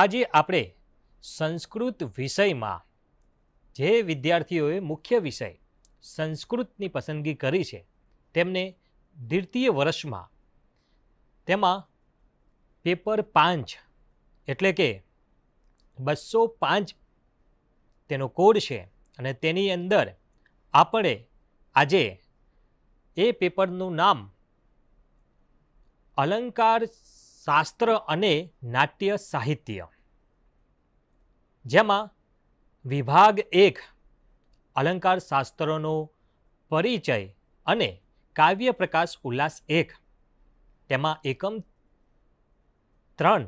આજે આપણે સંસ્કૃત વિષયમાં જે વિદ્યાર્થીઓએ મુખ્ય વિષય સંસ્કૃતની પસંદગી કરી છે તેમને દ્વિતીય વર્ષમાં તેમાં પેપર પાંચ એટલે કે બસો પાંચ તેનો કોડ છે અને તેની અંદર આપણે આજે એ પેપરનું નામ અલંકાર શાસ્ત્ર અને નાટ્ય સાહિત્ય જેમાં વિભાગ એક અલંકાર શાસ્ત્રોનો પરિચય અને કાવ્ય પ્રકાશ ઉલ્લાસ એક તેમાં એકમ ત્રણ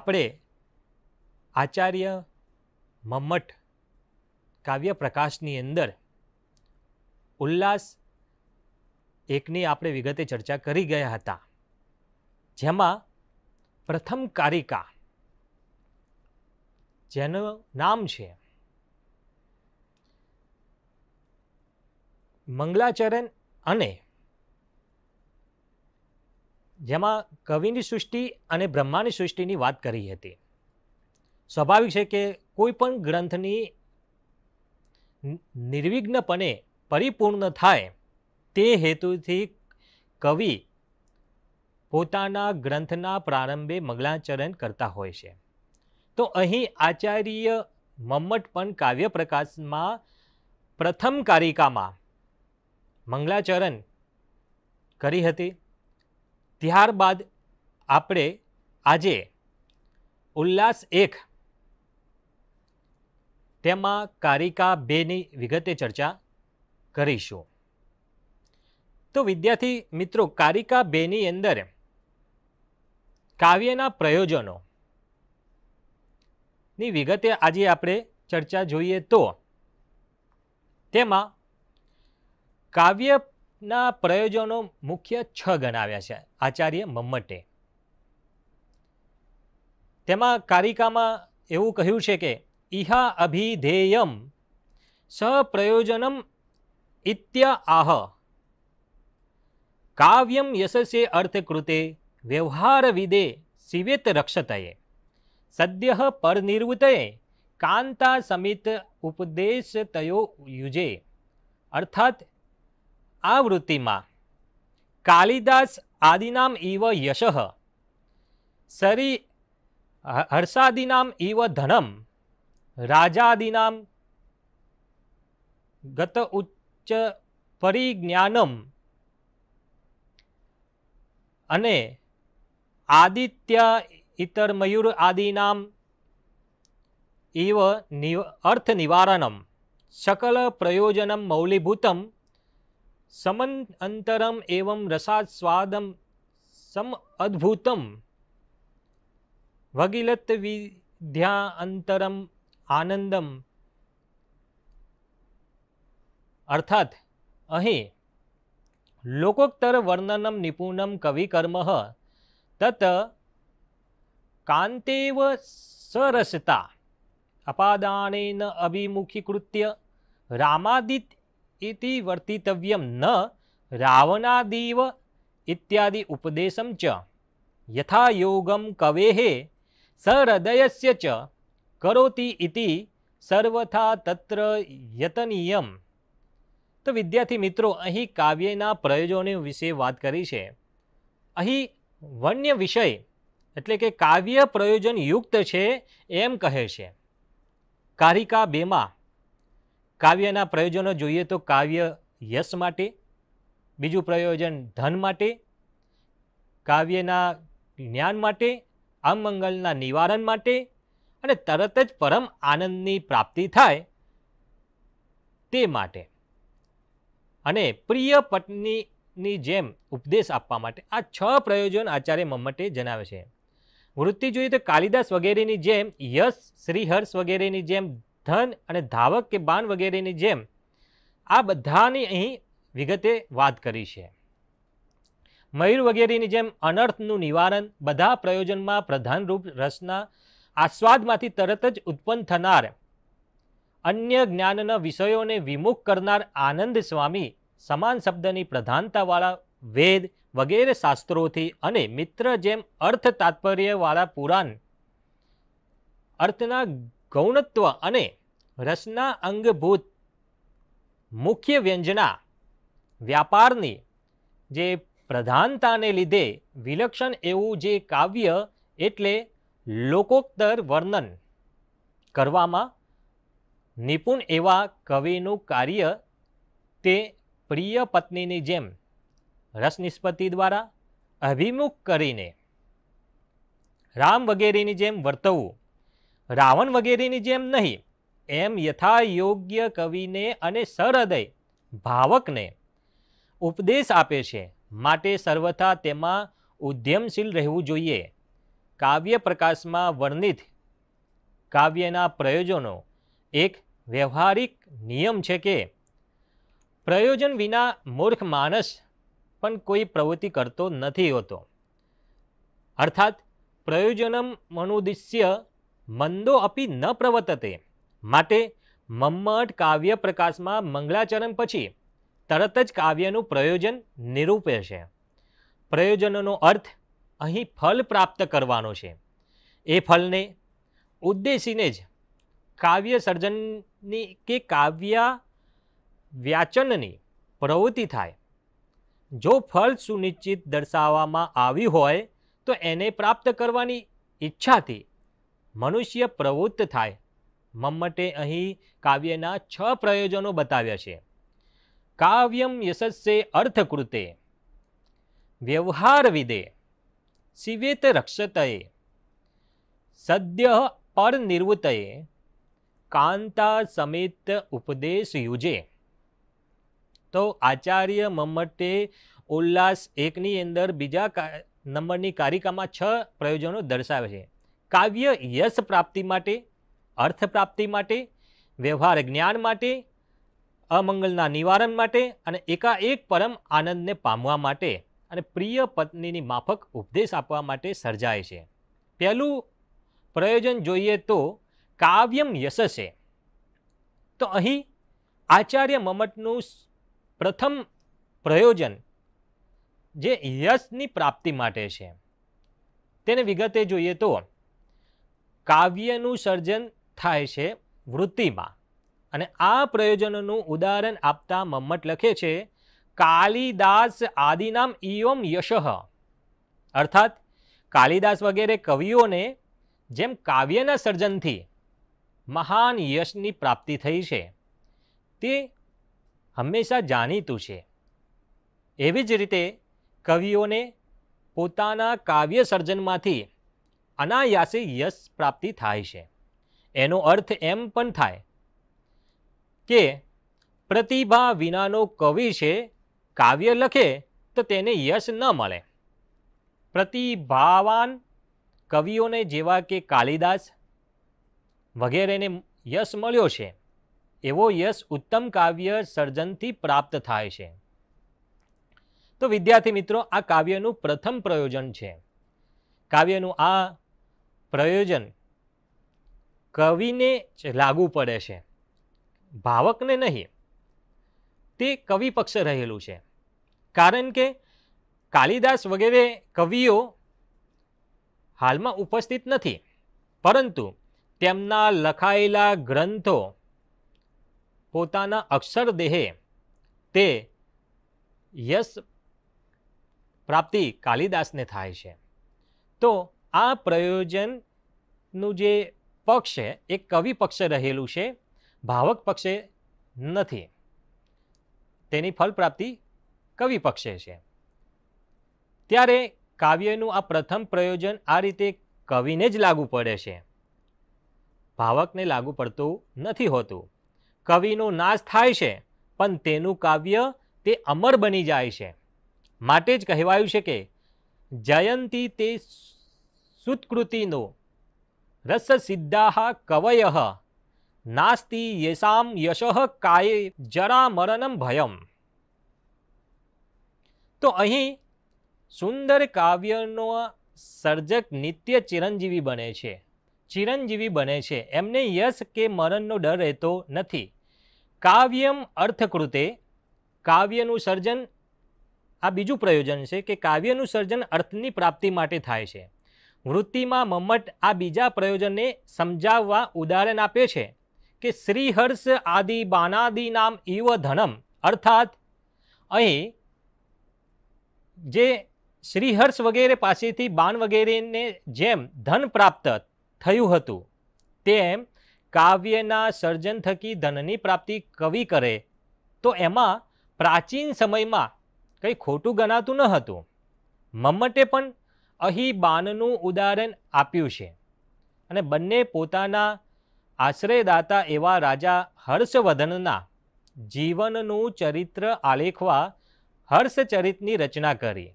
આપણે આચાર્ય મમ્મટ કાવ્ય પ્રકાશની અંદર ઉલ્લાસ એકની આપણે વિગતે ચર્ચા કરી ગયા હતા જેમાં પ્રથમ કારિકા જેનું નામ છે મંગલાચરણ અને જેમાં કવિની સૃષ્ટિ અને બ્રહ્માની સૃષ્ટિની વાત કરી હતી સ્વાભાવિક છે કે કોઈ પણ ગ્રંથની નિર્વિઘ્નપણે પરિપૂર્ણ થાય તે હેતુથી કવિ પોતાના ગ્રંથના પ્રારંભે મંગલાચરણ કરતા હોય છે તો અહીં આચાર્ય મમ્મટ પણ કાવ્ય પ્રકાશમાં પ્રથમ કારિકામાં મંગલાચરણ કરી હતી ત્યારબાદ આપણે આજે ઉલ્લાસ એક તેમાં કારિકા બેની વિગતે ચર્ચા કરીશું તો વિદ્યાર્થી મિત્રો કારિકા બેની અંદર કાવ્યના પ્રયોજનો ની વિગતે આજે આપણે ચર્ચા જોઈએ તો તેમાં કાવ્યના પ્રયોજનો મુખ્ય છ ગણાવ્યા છે આચાર્ય મમ્મટે તેમાં કારિકામાં એવું કહ્યું છે કે ઇહા અભિધેયમ સપ્રયોજનમ ઇત્ય આહ કાવ્યમ યશસે અર્થકૃતે વિદે સિવેત રક્ષતયે સદ્ય પરનિર્વૃતયે કાંતા સમિત ઉપદેશ તયો યુજે અર્થાત આ વૃત્તિમાં કાલિદાસ આદિનામ ઇવ યશ સરી હર્ષાદિનામ ઇવ ધનમ રાજાદિનામ ગત ઉચ્ચ પરિજ્ઞાનમ અને આદિત્ય ઇતર મયુર આદિનામ ઇવ અર્થ નિવારણમ સકલ પ્રયોજનમ મૌલીભૂતમ સમંતરમ એવમ રસાસ્વાદમ સમ અદ્ભુતમ વગિલત વિદ્યાંતરમ આનંદમ અર્થાત અહીં લોકોક્તર વર્ણનમ નિપુણમ કવિકર્મ તત કાંતેવ સરસતા અપાદાનેન અભિમુખીકૃત્ય રામાદિત ઇતિ વર્તિતવ્યમ ન રાવણાદિવ ઇત્યાદિ ઉપદેશમ ચ યથા યોગમ કવેહે સહૃદયસ્ય ચ કરોતિ ઇતિ સર્વથા તત્ર યતનીયમ તો વિદ્યાર્થી મિત્રો અહીં કાવ્યના પ્રયોજનો વિશે વાત કરી છે અહીં વન્ય વિષય એટલે કે કાવ્ય પ્રયોજન યુક્ત છે એમ કહે છે કારિકા બેમાં કાવ્યના પ્રયોજનો જોઈએ તો કાવ્ય યશ માટે બીજું પ્રયોજન ધન માટે કાવ્યના જ્ઞાન માટે અમંગલના નિવારણ માટે અને તરત જ પરમ આનંદની પ્રાપ્તિ થાય તે માટે અને પ્રિય પત્નીની જેમ ઉપદેશ આપવા માટે આ છ પ્રયોજન આચાર્ય મમ્મટે જણાવે છે વૃત્તિ જોઈએ તો કાલિદાસ વગેરેની જેમ યશ શ્રીહર્ષ વગેરેની જેમ ધન અને ધાવક કે બાન વગેરેની જેમ આ બધાની અહીં વિગતે વાત કરી છે મયુર વગેરેની જેમ અનર્થનું નિવારણ બધા પ્રયોજનમાં પ્રધાનરૂપ રસના આસ્વાદમાંથી તરત જ ઉત્પન્ન થનાર અન્ય જ્ઞાનના વિષયોને વિમુખ કરનાર આનંદ સ્વામી સમાન શબ્દની પ્રધાનતાવાળા વેદ વગેરે શાસ્ત્રોથી અને મિત્ર જેમ અર્થ તાત્પર્યવાળા પુરાણ અર્થના ગૌણત્વ અને રસના અંગભૂત મુખ્ય વ્યંજના વ્યાપારની જે પ્રધાનતાને લીધે વિલક્ષણ એવું જે કાવ્ય એટલે લોકોત્તર વર્ણન કરવામાં નિપુણ એવા કવિનું કાર્ય તે પ્રિય પત્નીની જેમ રસ નિષ્પત્તિ દ્વારા અભિમુખ કરીને રામ વગેરેની જેમ વર્તવું રાવણ વગેરેની જેમ નહીં એમ યથા યોગ્ય કવિને અને સહૃદય ભાવકને ઉપદેશ આપે છે માટે સર્વથા તેમાં ઉદ્યમશીલ રહેવું જોઈએ કાવ્ય પ્રકાશમાં વર્ણિત કાવ્યના પ્રયોજનો એક વ્યવહારિક નિયમ છે કે પ્રયોજન વિના મૂર્ખ માણસ પણ કોઈ પ્રવૃત્તિ કરતો નથી હોતો અર્થાત પ્રયોજનમ મનોદિશ્ય મંદો અપી ન પ્રવર્તતે માટે મમ્મટ કાવ્ય પ્રકાશમાં મંગલાચરણ પછી તરત જ કાવ્યનું પ્રયોજન નિરૂપે છે પ્રયોજનનો અર્થ અહીં ફલ પ્રાપ્ત કરવાનો છે એ ફલને ઉદ્દેશીને જ કાવ્ય સર્જનની કે કાવ્ય વ્યાચનની પ્રવૃત્તિ થાય જો ફળ સુનિશ્ચિત દર્શાવવામાં આવ્યું હોય તો એને પ્રાપ્ત કરવાની ઈચ્છાથી મનુષ્ય પ્રવૃત્ત થાય મમ્મટે અહીં કાવ્યના છ પ્રયોજનો બતાવ્યા છે કાવ્યમ યશસ્સે અર્થકૃતે વ્યવહાર વિદે શિવેત રક્ષતએ સદ્ય પરનિર્વૃતયે કાંતા સમેત ઉપદેશ યુજે તો આચાર્ય મમ્મટે ઉલ્લાસ એકની અંદર બીજા નંબરની કારિકામાં છ પ્રયોજનો દર્શાવે છે કાવ્ય યશ પ્રાપ્તિ માટે અર્થ પ્રાપ્તિ માટે વ્યવહાર જ્ઞાન માટે અમંગલના નિવારણ માટે અને એકાએક પરમ આનંદને પામવા માટે અને પ્રિય પત્નીની માફક ઉપદેશ આપવા માટે સર્જાય છે પહેલું પ્રયોજન જોઈએ તો કાવ્યમ યશ છે તો અહીં આચાર્ય મમટનું પ્રથમ પ્રયોજન જે યશની પ્રાપ્તિ માટે છે તેને વિગતે જોઈએ તો કાવ્યનું સર્જન થાય છે વૃત્તિમાં અને આ પ્રયોજનોનું ઉદાહરણ આપતા મમ્મટ લખે છે કાલિદાસ આદિનામ ઇયોમ યશ અર્થાત કાલિદાસ વગેરે કવિઓને જેમ કાવ્યના સર્જનથી મહાન યશની પ્રાપ્તિ થઈ છે તે હંમેશા જાણીતું છે એવી જ રીતે કવિઓને પોતાના કાવ્ય સર્જનમાંથી અનાયાસે યશ પ્રાપ્તિ થાય છે એનો અર્થ એમ પણ થાય કે પ્રતિભા વિનાનો કવિ છે કાવ્ય લખે તો તેને યશ ન મળે પ્રતિભાવાન કવિઓને જેવા કે કાલિદાસ વગેરેને યશ મળ્યો છે એવો યશ ઉત્તમ કાવ્ય સર્જનથી પ્રાપ્ત થાય છે તો વિદ્યાર્થી મિત્રો આ કાવ્યનું પ્રથમ પ્રયોજન છે કાવ્યનું આ પ્રયોજન કવિને જ લાગુ પડે છે ભાવકને નહીં તે કવિ પક્ષ રહેલું છે કારણ કે કાલિદાસ વગેરે કવિઓ હાલમાં ઉપસ્થિત નથી પરંતુ તેમના લખાયેલા ગ્રંથો પોતાના અક્ષર દેહે તે યશ પ્રાપ્તિ કાલિદાસને થાય છે તો આ પ્રયોજનનું જે પક્ષ છે એ કવિ પક્ષે રહેલું છે ભાવક પક્ષે નથી તેની ફલપ્રાપ્તિ કવિ પક્ષે છે ત્યારે કાવ્યનું આ પ્રથમ પ્રયોજન આ રીતે કવિને જ લાગુ પડે છે ભાવકને લાગુ પડતું નથી હોતું કવિનો નાશ થાય છે પણ તેનું કાવ્ય તે અમર બની જાય છે માટે જ કહેવાયું છે કે જયંતી તે સુત્કૃતિનો રસ સિદ્ધાહ કવય નાસ્તિ યેસામ યશ કાયે જરામરણમ ભયમ તો અહીં સુંદર કાવ્યનો સર્જક નિત્ય ચિરંજીવી બને છે ચિરંજીવી બને છે એમને યશ કે મરણનો ડર રહેતો નથી કાવ્યમ અર્થકૃતે કાવ્યનું સર્જન આ બીજું પ્રયોજન છે કે કાવ્યનું સર્જન અર્થની પ્રાપ્તિ માટે થાય છે વૃત્તિમાં મમ્મટ આ બીજા પ્રયોજનને સમજાવવા ઉદાહરણ આપે છે કે શ્રીહર્ષ આદિ બાનાદિ નામ ઇવ ધનમ અર્થાત અહીં જે શ્રીહર્ષ વગેરે પાસેથી બાણ વગેરેને જેમ ધન પ્રાપ્ત થયું હતું તેમ કાવ્યના સર્જન થકી ધનની પ્રાપ્તિ કવિ કરે તો એમાં પ્રાચીન સમયમાં કંઈ ખોટું ગણાતું ન હતું મમ્મટે પણ અહીં બાનનું ઉદાહરણ આપ્યું છે અને બંને પોતાના આશ્રયદાતા એવા રાજા હર્ષવર્ધનના જીવનનું ચરિત્ર આલેખવા હર્ષચરિતની રચના કરી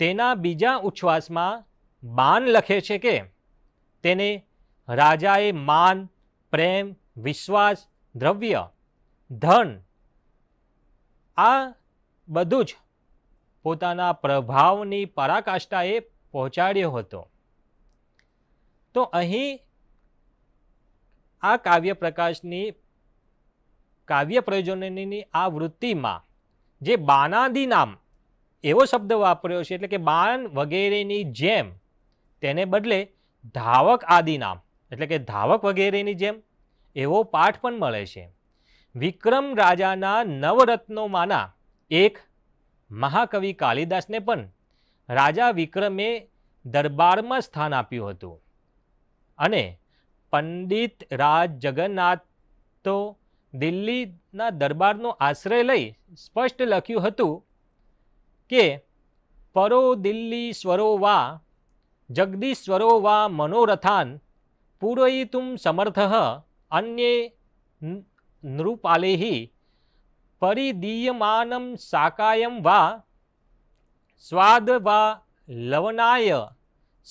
તેના બીજા ઉચ્છ્વાસમાં બાન લખે છે કે તેને રાજાએ માન પ્રેમ વિશ્વાસ દ્રવ્ય ધન આ બધું જ પોતાના પ્રભાવની પરાકાષ્ઠાએ પહોંચાડ્યો હતો તો અહીં આ કાવ્ય પ્રકાશની કાવ્ય પ્રયોજનની આ વૃત્તિમાં જે બાનાદી નામ એવો શબ્દ વાપર્યો છે એટલે કે બાન વગેરેની જેમ તેને બદલે ધાવક આદિ નામ એટલે કે ધાવક વગેરેની જેમ એવો પાઠ પણ મળે છે વિક્રમ રાજાના નવરત્નોમાંના એક મહાકવિ કાલિદાસને પણ રાજા વિક્રમે દરબારમાં સ્થાન આપ્યું હતું અને પંડિત રાજ જગન્નાથ તો દિલ્હીના દરબારનો આશ્રય લઈ સ્પષ્ટ લખ્યું હતું કે પરો દિલ્હી સ્વરો વા જગદીશ્વરો વા મનોરથાન પૂરયિતું સમર્થ અન્ય નૃપાલે પરિદીયમાનમ શાકાયમ વા સ્વાદ વા લવનાય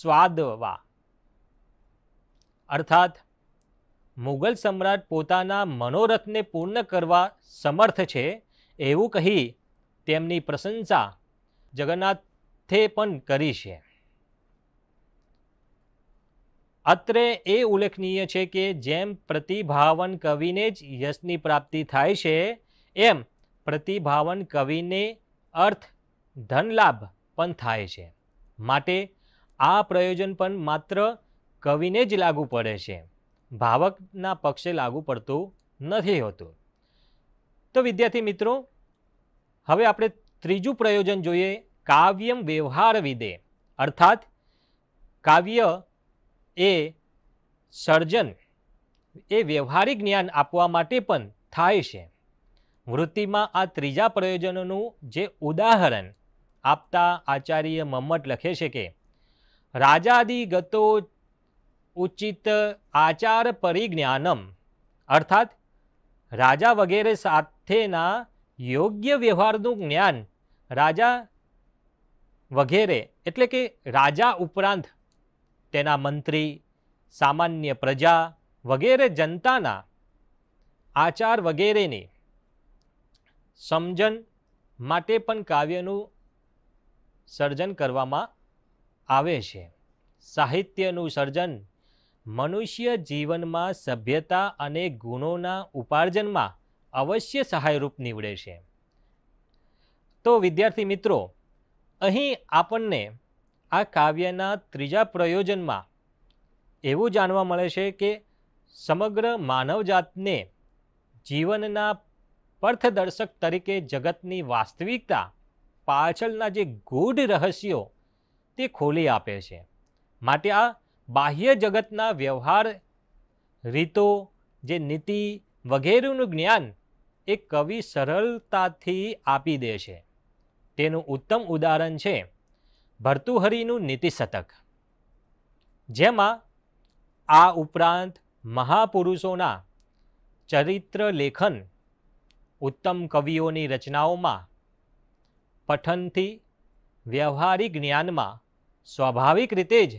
સ્વાદ વા અર્થાત મુગલ સમ્રાટ પોતાના મનોરથને પૂર્ણ કરવા સમર્થ છે એવું કહી તેમની પ્રશંસા જગન્નાથે પણ કરી છે અત્રે એ ઉલ્લેખનીય છે કે જેમ પ્રતિભાવન કવિને જ યશની પ્રાપ્તિ થાય છે એમ પ્રતિભાવન કવિને અર્થ ધનલાભ પણ થાય છે માટે આ પ્રયોજન પણ માત્ર કવિને જ લાગુ પડે છે ભાવકના પક્ષે લાગુ પડતું નથી હોતું તો વિદ્યાર્થી મિત્રો હવે આપણે ત્રીજું પ્રયોજન જોઈએ કાવ્યમ વ્યવહાર વિદે અર્થાત કાવ્ય એ સર્જન એ વ્યવહારિક જ્ઞાન આપવા માટે પણ થાય છે વૃત્તિમાં આ ત્રીજા પ્રયોજનોનું જે ઉદાહરણ આપતા આચાર્ય મમ્મટ લખે છે કે રાજાદિ ગતો ઉચિત આચાર પરિજ્ઞાનમ અર્થાત રાજા વગેરે સાથેના યોગ્ય વ્યવહારનું જ્ઞાન રાજા વગેરે એટલે કે રાજા ઉપરાંત તેના મંત્રી સામાન્ય પ્રજા વગેરે જનતાના આચાર વગેરેની સમજણ માટે પણ કાવ્યનું સર્જન કરવામાં આવે છે સાહિત્યનું સર્જન મનુષ્ય જીવનમાં સભ્યતા અને ગુણોના ઉપાર્જનમાં અવશ્ય સહાયરૂપ નીવડે છે તો વિદ્યાર્થી મિત્રો અહીં આપણને આ કાવ્યના ત્રીજા પ્રયોજનમાં એવું જાણવા મળે છે કે સમગ્ર માનવજાતને જીવનના પર્થદર્શક તરીકે જગતની વાસ્તવિકતા પાછળના જે ગૂઢ રહસ્યો તે ખોલી આપે છે માટે આ બાહ્ય જગતના વ્યવહાર રીતો જે નીતિ વગેરેનું જ્ઞાન એ કવિ સરળતાથી આપી દે છે તેનું ઉત્તમ ઉદાહરણ છે ભર્તુહરિનું નીતિશતક જેમાં આ ઉપરાંત મહાપુરુષોના ચરિત્ર લેખન ઉત્તમ કવિઓની રચનાઓમાં પઠનથી વ્યવહારિક જ્ઞાનમાં સ્વાભાવિક રીતે જ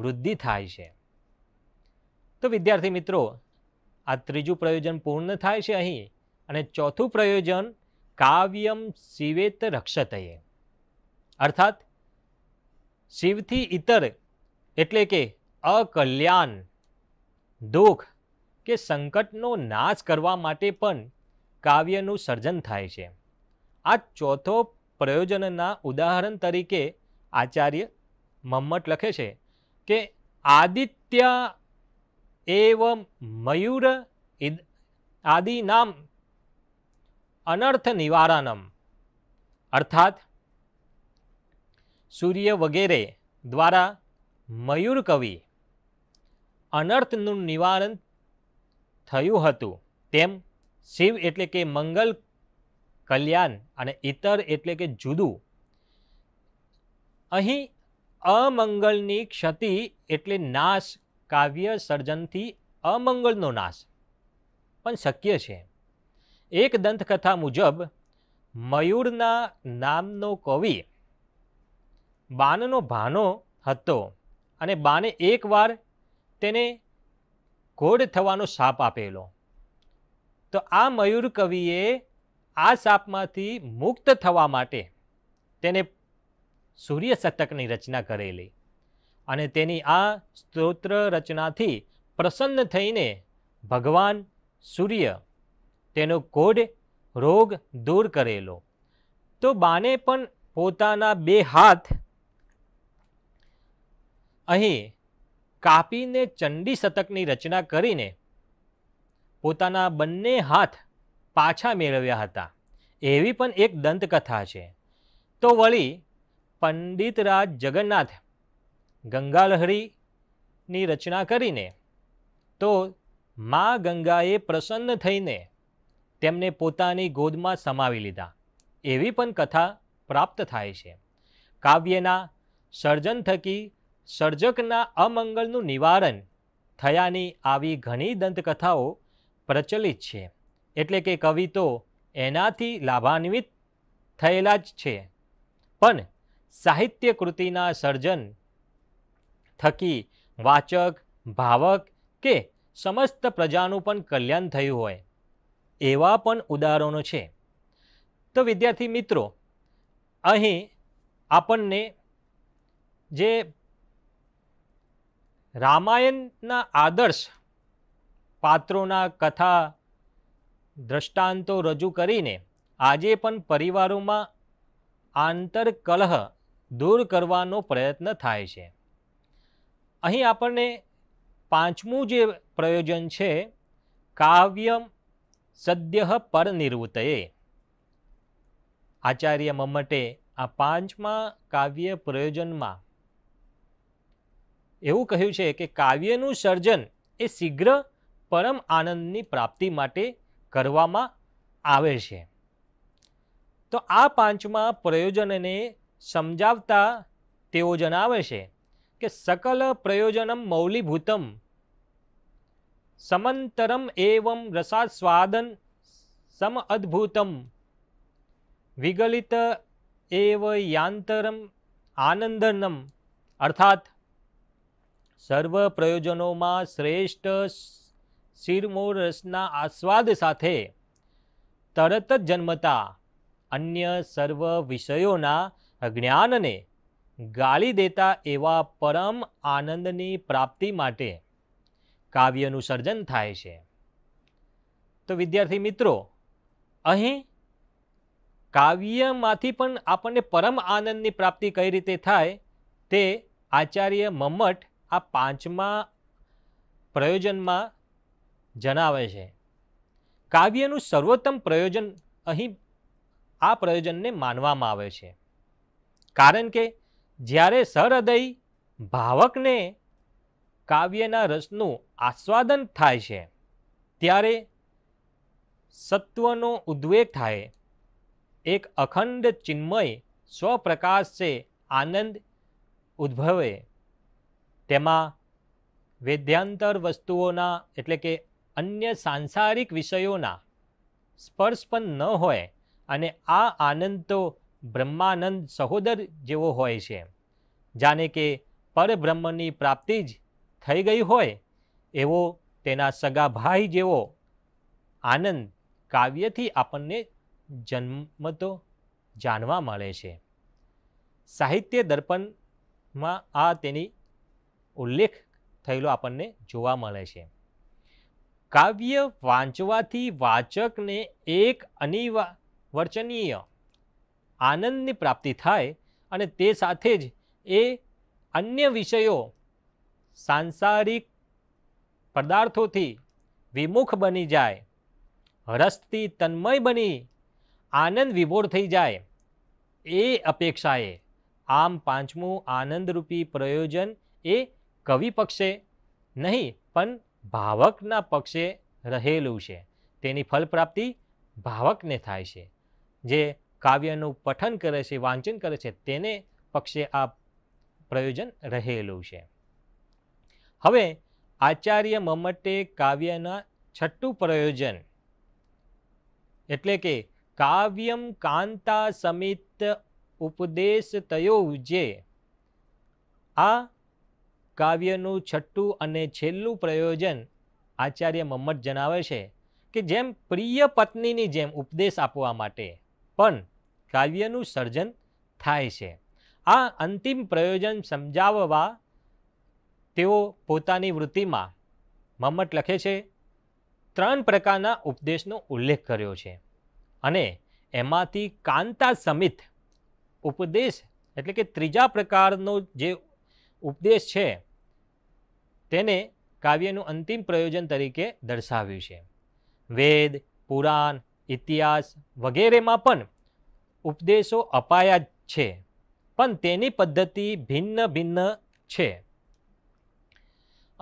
વૃદ્ધિ થાય છે તો વિદ્યાર્થી મિત્રો આ ત્રીજું પ્રયોજન પૂર્ણ થાય છે અહીં અને ચોથું પ્રયોજન કાવ્યમ સિવેત રક્ષતયે અર્થાત શિવથી ઇતર એટલે કે અકલ્યાણ દુઃખ કે સંકટનો નાશ કરવા માટે પણ કાવ્યનું સર્જન થાય છે આ ચોથો પ્રયોજનના ઉદાહરણ તરીકે આચાર્ય મમ્મટ લખે છે કે આદિત્ય એવ મયુર આદિ નામ અનર્થ નિવારણમ અર્થાત સૂર્ય વગેરે દ્વારા મયુર કવિ અનર્થનું નિવારણ થયું હતું તેમ શિવ એટલે કે મંગલ કલ્યાણ અને ઇતર એટલે કે જુદું અહીં અમંગલની ક્ષતિ એટલે નાશ કાવ્ય સર્જનથી અમંગલનો નાશ પણ શક્ય છે એક દંતકથા મુજબ મયુરના નામનો કવિ બાનનો ભાનો હતો અને બાને એકવાર તેને ઘોડ થવાનો સાપ આપેલો તો આ મયુર કવિએ આ સાપમાંથી મુક્ત થવા માટે તેને સૂર્ય શતકની રચના કરેલી અને તેની આ સ્તોત્ર રચનાથી પ્રસન્ન થઈને ભગવાન સૂર્ય તેનો કોડ રોગ દૂર કરેલો તો બાને પણ પોતાના બે હાથ અહીં કાપીને ચંડી શતકની રચના કરીને પોતાના બંને હાથ પાછા મેળવ્યા હતા એવી પણ એક દંતકથા છે તો વળી પંડિતરાજ જગન્નાથ ગંગાલહરીની રચના કરીને તો મા ગંગાએ પ્રસન્ન થઈને તેમને પોતાની ગોદમાં સમાવી લીધા એવી પણ કથા પ્રાપ્ત થાય છે કાવ્યના સર્જન થકી સર્જકના અમંગલનું નિવારણ થયાની આવી ઘણી દંતકથાઓ પ્રચલિત છે એટલે કે કવિ તો એનાથી લાભાન્વિત થયેલા જ છે પણ સાહિત્ય કૃતિના સર્જન થકી વાચક ભાવક કે સમસ્ત પ્રજાનું પણ કલ્યાણ થયું હોય એવા પણ ઉદાહરણો છે તો વિદ્યાર્થી મિત્રો અહીં આપણને જે રામાયણના આદર્શ પાત્રોના કથા દ્રષ્ટાંતો રજૂ કરીને આજે પણ પરિવારોમાં આંતરકલહ દૂર કરવાનો પ્રયત્ન થાય છે અહીં આપણને પાંચમું જે પ્રયોજન છે કાવ્યમ સદ્ય પરનિર્વૃતયે આચાર્ય મમ્મટે આ પાંચમા કાવ્ય પ્રયોજનમાં એવું કહ્યું છે કે કાવ્યનું સર્જન એ શીઘ્ર પરમ આનંદની પ્રાપ્તિ માટે કરવામાં આવે છે તો આ પાંચમાં પ્રયોજનને સમજાવતા તેઓ જણાવે છે કે સકલ પ્રયોજનમ મૌલીભૂતમ સમંતરમ એવમ રસાસ્વાદન સમ અદ્ભુતમ વિગલિત એવ યાંતરમ આનંદનમ અર્થાત સર્વ પ્રયોજનોમાં શ્રેષ્ઠ શિરમૂળ રસના આસ્વાદ સાથે તરત જ જન્મતા અન્ય સર્વ વિષયોના જ્ઞાનને ગાળી દેતા એવા પરમ આનંદની પ્રાપ્તિ માટે કાવ્યનું સર્જન થાય છે તો વિદ્યાર્થી મિત્રો અહીં કાવ્યમાંથી પણ આપણને પરમ આનંદની પ્રાપ્તિ કઈ રીતે થાય તે આચાર્ય મમ્મટ આ પાંચમા પ્રયોજનમાં જણાવે છે કાવ્યનું સર્વોત્તમ પ્રયોજન અહીં આ પ્રયોજનને માનવામાં આવે છે કારણ કે જ્યારે સહૃદય ભાવકને કાવ્યના રસનું આસ્વાદન થાય છે ત્યારે સત્વનો ઉદ્વેગ થાય એક અખંડ ચિન્મય સ્વપ્રકાશ છે આનંદ ઉદ્ભવે તેમાં વેદ્યાંતર વસ્તુઓના એટલે કે અન્ય સાંસારિક વિષયોના સ્પર્શ પણ ન હોય અને આ આનંદ તો બ્રહ્માનંદ સહોદર જેવો હોય છે જાણે કે પરબ્રહ્મની પ્રાપ્તિ જ થઈ ગઈ હોય એવો તેના સગા ભાઈ જેવો આનંદ કાવ્યથી આપણને જન્મતો જાણવા મળે છે સાહિત્ય દર્પણમાં આ તેની ઉલ્લેખ થયેલો આપણને જોવા મળે છે કાવ્ય વાંચવાથી વાચકને એક અનિવાર્ચનીય આનંદની પ્રાપ્તિ થાય અને તે સાથે જ એ અન્ય વિષયો સાંસારિક પદાર્થોથી વિમુખ બની જાય રસથી તન્મય બની આનંદ વિભોર થઈ જાય એ અપેક્ષાએ આમ પાંચમું આનંદરૂપી પ્રયોજન એ કવિ પક્ષે નહીં પણ ભાવકના પક્ષે રહેલું છે તેની ફલપ્રાપ્તિ ભાવકને થાય છે જે કાવ્યનું પઠન કરે છે વાંચન કરે છે તેને પક્ષે આ પ્રયોજન રહેલું છે હવે આચાર્ય મમ્મટે કાવ્યના છઠ્ઠું પ્રયોજન એટલે કે કાવ્યમ કાંતા સમિત ઉપદેશ તયો જે આ કાવ્યનું છઠ્ઠું અને છેલ્લું પ્રયોજન આચાર્ય મમ્મટ જણાવે છે કે જેમ પ્રિય પત્નીની જેમ ઉપદેશ આપવા માટે પણ કાવ્યનું સર્જન થાય છે આ અંતિમ પ્રયોજન સમજાવવા તેઓ પોતાની વૃત્તિમાં મમ્મટ લખે છે ત્રણ પ્રકારના ઉપદેશનો ઉલ્લેખ કર્યો છે અને એમાંથી કાંતા સમિત ઉપદેશ એટલે કે ત્રીજા પ્રકારનો જે ઉપદેશ છે તેને કાવ્યનું અંતિમ પ્રયોજન તરીકે દર્શાવ્યું છે વેદ પુરાણ ઇતિહાસ વગેરેમાં પણ ઉપદેશો અપાયા જ છે પણ તેની પદ્ધતિ ભિન્ન ભિન્ન છે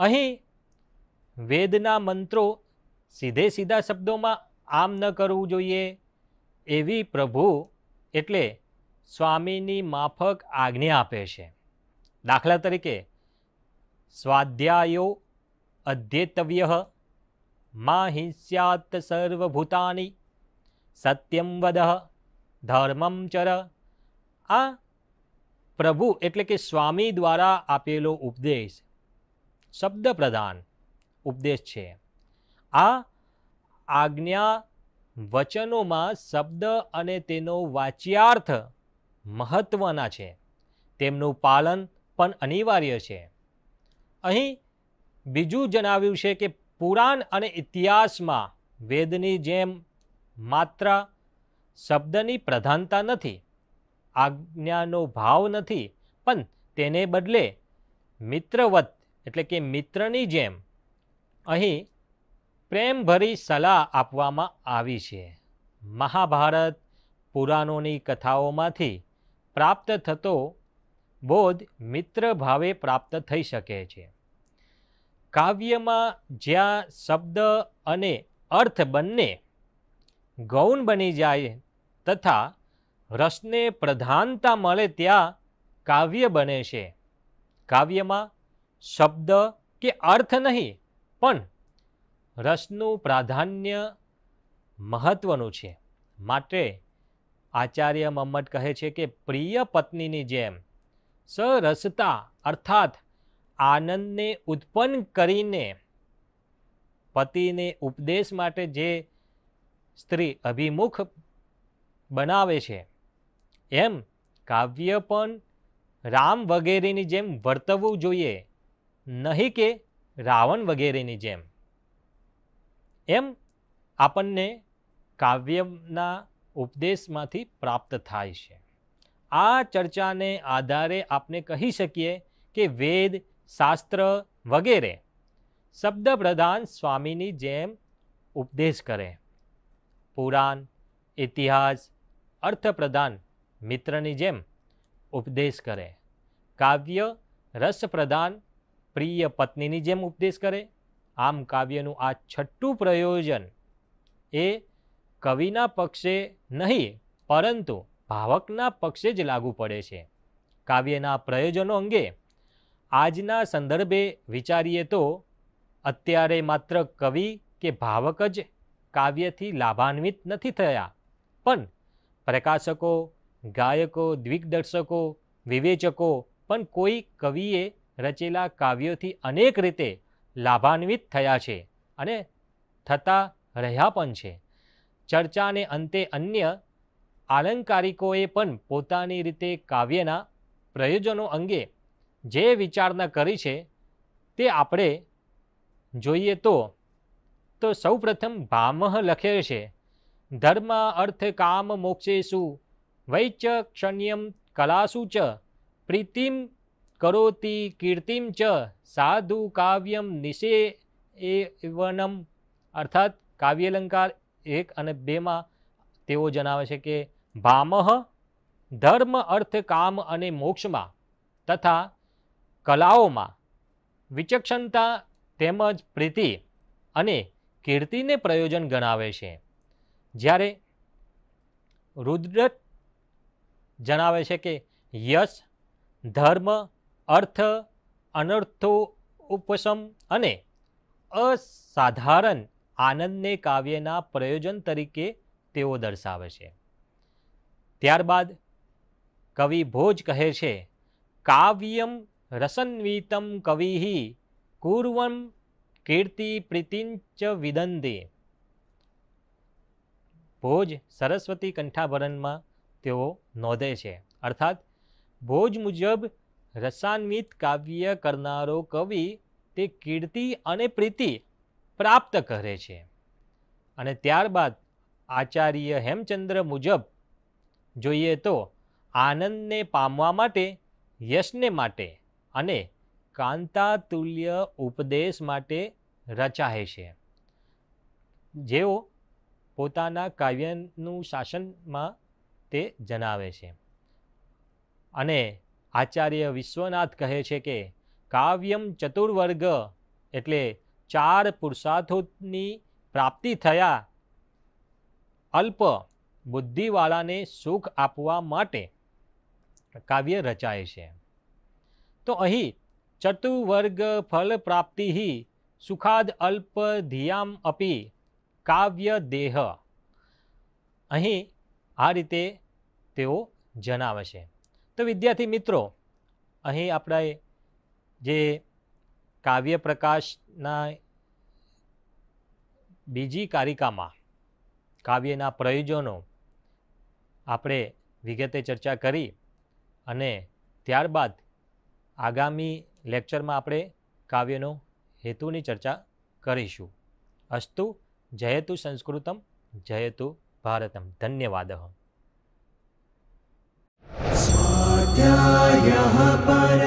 અહીં વેદના મંત્રો સીધે સીધા શબ્દોમાં આમ ન કરવું જોઈએ એવી પ્રભુ એટલે સ્વામીની માફક આજ્ઞા આપે છે દાખલા તરીકે સ્વાધ્યાયો અધ્યેતવ્ય મા સર્વભૂતાની સત્યમ વદ ધર્મમ ચર આ પ્રભુ એટલે કે સ્વામી દ્વારા આપેલો ઉપદેશ શબ્દ પ્રધાન ઉપદેશ છે આ આજ્ઞા વચનોમાં શબ્દ અને તેનો વાચ્યાર્થ મહત્ત્વના છે તેમનું પાલન પણ અનિવાર્ય છે અહીં બીજું જણાવ્યું છે કે પુરાણ અને ઇતિહાસમાં વેદની જેમ માત્ર શબ્દની પ્રધાનતા નથી આજ્ઞાનો ભાવ નથી પણ તેને બદલે મિત્રવત એટલે કે મિત્રની જેમ અહીં પ્રેમભરી સલાહ આપવામાં આવી છે મહાભારત પુરાણોની કથાઓમાંથી પ્રાપ્ત થતો બોધ મિત્ર ભાવે પ્રાપ્ત થઈ શકે છે કાવ્યમાં જ્યાં શબ્દ અને અર્થ બંને ગૌણ બની જાય તથા રસને પ્રધાનતા મળે ત્યાં કાવ્ય બને છે કાવ્યમાં શબ્દ કે અર્થ નહીં પણ રસનું પ્રાધાન્ય મહત્ત્વનું છે માટે આચાર્ય મમ્મટ કહે છે કે પ્રિય પત્નીની જેમ સરસતા અર્થાત આનંદને ઉત્પન્ન કરીને પતિને ઉપદેશ માટે જે સ્ત્રી અભિમુખ બનાવે છે એમ કાવ્ય પણ રામ વગેરેની જેમ વર્તવું જોઈએ નહીં કે રાવણ વગેરેની જેમ એમ આપણને કાવ્યના ઉપદેશમાંથી પ્રાપ્ત થાય છે આ ચર્ચાને આધારે આપણે કહી શકીએ કે વેદ શાસ્ત્ર વગેરે શબ્દ પ્રધાન સ્વામીની જેમ ઉપદેશ કરે પુરાણ ઇતિહાસ અર્થપ્રધાન મિત્રની જેમ ઉપદેશ કરે કાવ્ય રસપ્રધાન પ્રિય પત્નીની જેમ ઉપદેશ કરે આમ કાવ્યનું આ છઠ્ઠું પ્રયોજન એ કવિના પક્ષે નહીં પરંતુ ભાવકના પક્ષે જ લાગુ પડે છે કાવ્યના પ્રયોજનો અંગે આજના સંદર્ભે વિચારીએ તો અત્યારે માત્ર કવિ કે ભાવક જ કાવ્યથી લાભાન્વિત નથી થયા પણ પ્રકાશકો ગાયકો દિગ્દર્શકો વિવેચકો પણ કોઈ કવિએ રચેલા કાવ્યોથી અનેક રીતે લાભાન્વિત થયા છે અને થતા રહ્યા પણ છે ચર્ચાને અંતે અન્ય આલંકારિકોએ પણ પોતાની રીતે કાવ્યના પ્રયોજનો અંગે જે વિચારણા કરી છે તે આપણે જોઈએ તો તો સૌપ્રથમ ભામહ લખે છે ધર્મ અર્થ કામ મોક્ષેશુ વૈચ ક્ષણ્યમ કલાસુ ચ પ્રીતિમ કરોતિ કીર્તિમ ચ સાધુ કાવ્યમ નિશે એવનમ અર્થાત કાવ્યાલંકાર એક અને બેમાં તેઓ જણાવે છે કે ભામહ ધર્મ અર્થ કામ અને મોક્ષમાં તથા કલાઓમાં વિચક્ષણતા તેમજ પ્રીતિ અને કીર્તિને પ્રયોજન ગણાવે છે જ્યારે રુદ્ર જણાવે છે કે યશ ધર્મ અર્થ અનર્થો ઉપશમ અને અસાધારણ આનંદને કાવ્યના પ્રયોજન તરીકે તેઓ દર્શાવે છે ત્યારબાદ કવિ ભોજ કહે છે કાવ્યમ રસન્વિતમ કવિ કુર્વમ કીર્તિ પ્રીતિંચ વિદંદે ભોજ સરસ્વતી કંઠાભરણમાં તેઓ નોંધે છે અર્થાત ભોજ મુજબ રસાન્વિત કાવ્ય કરનારો કવિ તે કીર્તિ અને પ્રીતિ પ્રાપ્ત કરે છે અને ત્યારબાદ આચાર્ય હેમચંદ્ર મુજબ જોઈએ તો આનંદને પામવા માટે યશને માટે અને કાંતાતુલ્ય ઉપદેશ માટે રચાય છે જેઓ પોતાના કાવ્યનું શાસનમાં તે જણાવે છે અને આચાર્ય વિશ્વનાથ કહે છે કે કાવ્યમ ચતુર્વર્ગ એટલે ચાર પુરુષાર્થોની પ્રાપ્તિ થયા અલ્પ બુદ્ધિવાળાને સુખ આપવા માટે કાવ્ય રચાય છે તો અહીં ચતુવર્ગ ફલ પ્રાપ્તિ સુખાદ અલ્પ ધિયામ અપી કાવ્ય દેહ અહીં આ રીતે તેઓ જણાવે છે તો વિદ્યાર્થી મિત્રો અહીં આપણે જે કાવ્ય પ્રકાશના બીજી કારિકામાં કાવ્યના પ્રયોજનો આપણે વિગતે ચર્ચા કરી અને ત્યારબાદ આગામી લેક્ચરમાં આપણે કાવ્યનો હેતુની ચર્ચા કરીશું અસ્તુ જયતુ સંસ્કૃતમ જયતુ ભારતમ ધન્યવાદ પર